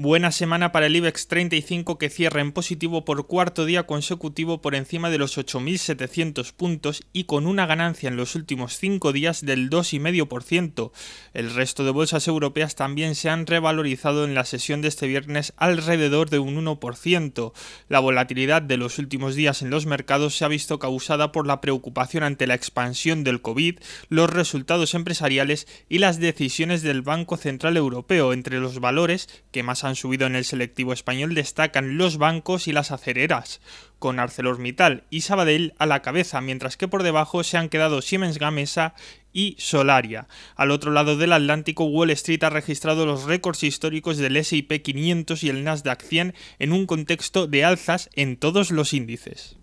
Buena semana para el IBEX 35 que cierra en positivo por cuarto día consecutivo por encima de los 8.700 puntos y con una ganancia en los últimos cinco días del 2,5%. El resto de bolsas europeas también se han revalorizado en la sesión de este viernes alrededor de un 1%. La volatilidad de los últimos días en los mercados se ha visto causada por la preocupación ante la expansión del COVID, los resultados empresariales y las decisiones del Banco Central Europeo entre los valores que más han subido en el selectivo español destacan los bancos y las acereras, con ArcelorMittal y Sabadell a la cabeza, mientras que por debajo se han quedado Siemens Gamesa y Solaria. Al otro lado del Atlántico, Wall Street ha registrado los récords históricos del S&P 500 y el Nasdaq 100 en un contexto de alzas en todos los índices.